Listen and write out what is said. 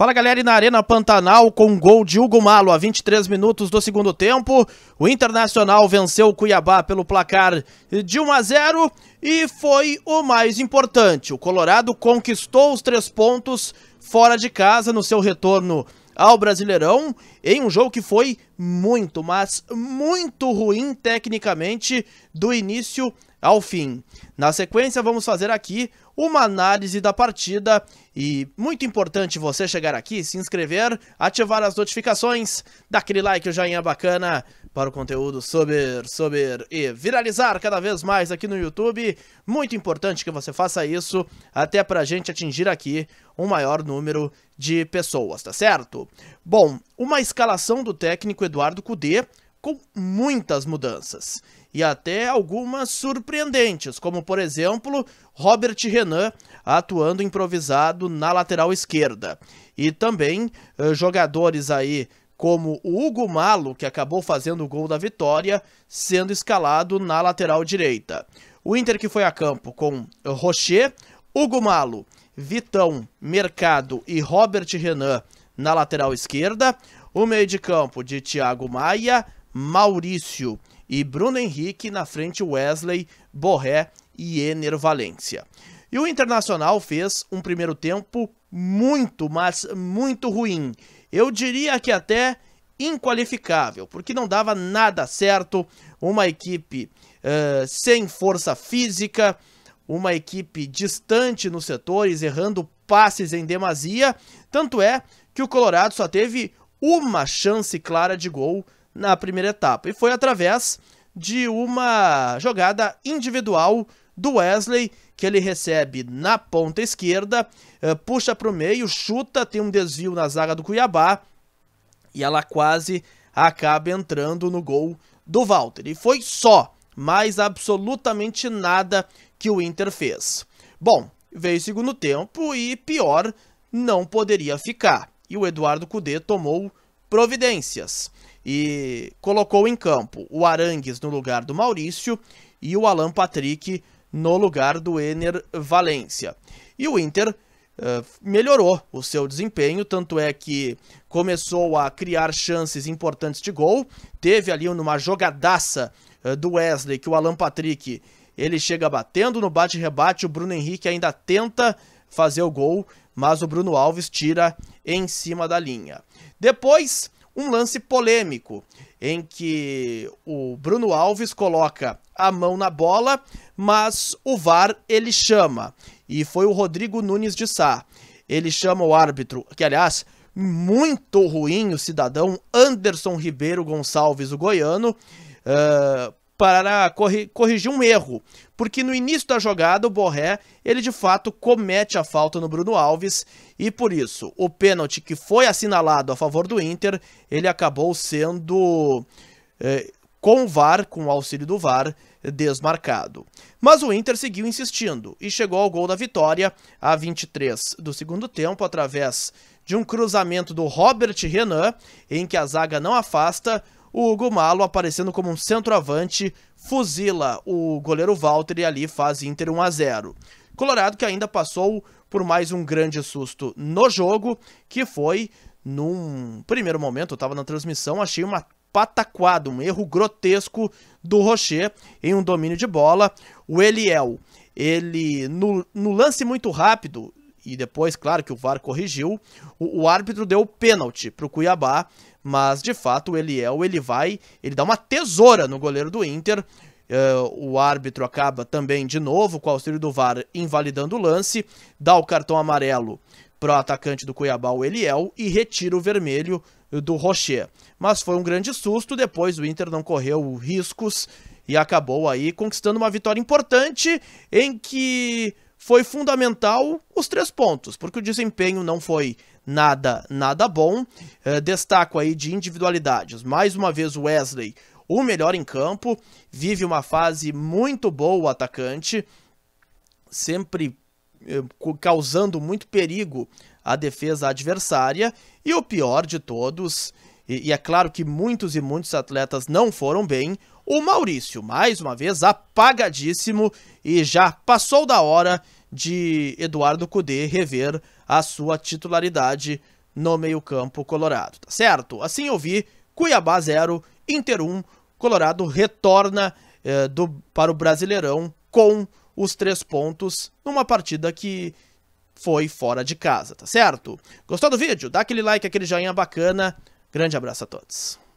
Fala galera, e na Arena Pantanal, com gol de Hugo Malo a 23 minutos do segundo tempo, o Internacional venceu o Cuiabá pelo placar de 1 a 0 e foi o mais importante. O Colorado conquistou os três pontos fora de casa no seu retorno ao Brasileirão em um jogo que foi muito, mas muito ruim tecnicamente do início ao fim. Na sequência, vamos fazer aqui uma análise da partida e muito importante você chegar aqui, se inscrever, ativar as notificações, dar aquele like, o joinha bacana para o conteúdo sobre, sobre e viralizar cada vez mais aqui no YouTube. Muito importante que você faça isso, até para a gente atingir aqui um maior número de pessoas, tá certo? Bom, uma escalação do técnico Eduardo Cudê com muitas mudanças e até algumas surpreendentes, como por exemplo Robert Renan atuando improvisado na lateral esquerda e também eh, jogadores aí como o Hugo Malo, que acabou fazendo o gol da vitória, sendo escalado na lateral direita. O Inter que foi a campo com Rocher, Hugo Malo, Vitão, Mercado e Robert Renan na lateral esquerda. O meio de campo de Thiago Maia, Maurício e Bruno Henrique, na frente Wesley, Borré e Ener Valência. E o Internacional fez um primeiro tempo muito, mas muito ruim. Eu diria que até inqualificável, porque não dava nada certo. Uma equipe uh, sem força física, uma equipe distante nos setores, errando passes em demasia. Tanto é que o Colorado só teve uma chance clara de gol na primeira etapa. E foi através de uma jogada individual do Wesley, que ele recebe na ponta esquerda, eh, puxa para o meio, chuta, tem um desvio na zaga do Cuiabá e ela quase acaba entrando no gol do Walter. E foi só, mais absolutamente nada que o Inter fez. Bom, veio o segundo tempo e pior, não poderia ficar. E o Eduardo Cudê tomou providências e colocou em campo o Arangues no lugar do Maurício e o Alan Patrick no lugar do Ener Valência. E o Inter uh, melhorou o seu desempenho, tanto é que começou a criar chances importantes de gol. Teve ali uma jogadaça uh, do Wesley que o Alan Patrick ele chega batendo no bate-rebate, o Bruno Henrique ainda tenta fazer o gol, mas o Bruno Alves tira em cima da linha. Depois um lance polêmico em que o Bruno Alves coloca a mão na bola, mas o VAR ele chama. E foi o Rodrigo Nunes de Sá. Ele chama o árbitro, que aliás, muito ruim o cidadão Anderson Ribeiro Gonçalves, o goiano, uh, para corrigir um erro, porque no início da jogada o Borré, ele de fato comete a falta no Bruno Alves e por isso o pênalti que foi assinalado a favor do Inter, ele acabou sendo eh, com o VAR, com o auxílio do VAR, desmarcado. Mas o Inter seguiu insistindo e chegou ao gol da vitória a 23 do segundo tempo através de um cruzamento do Robert Renan, em que a zaga não afasta o Hugo Malo aparecendo como um centroavante, fuzila o goleiro Walter e ali faz Inter 1 a 0. Colorado que ainda passou por mais um grande susto no jogo, que foi num primeiro momento, eu estava na transmissão, achei uma pataquada, um erro grotesco do Rocher em um domínio de bola. O Eliel, ele no, no lance muito rápido, e depois, claro, que o VAR corrigiu, o, o árbitro deu o pênalti para o Cuiabá, mas de fato é o Eliel, ele vai, ele dá uma tesoura no goleiro do Inter, uh, o árbitro acaba também de novo com o auxílio do VAR invalidando o lance, dá o cartão amarelo para o atacante do Cuiabá, o Eliel, e retira o vermelho do Rocher. Mas foi um grande susto, depois o Inter não correu riscos e acabou aí conquistando uma vitória importante em que foi fundamental os três pontos, porque o desempenho não foi nada, nada bom. Eh, destaco aí de individualidades. Mais uma vez o Wesley, o melhor em campo, vive uma fase muito boa o atacante, sempre eh, causando muito perigo à defesa adversária. E o pior de todos, e, e é claro que muitos e muitos atletas não foram bem, o Maurício, mais uma vez, apagadíssimo e já passou da hora de Eduardo Cudê rever a sua titularidade no meio-campo colorado, tá certo? Assim eu vi Cuiabá 0, Inter 1, Colorado retorna eh, do, para o Brasileirão com os três pontos numa partida que foi fora de casa, tá certo? Gostou do vídeo? Dá aquele like, aquele joinha bacana. Grande abraço a todos.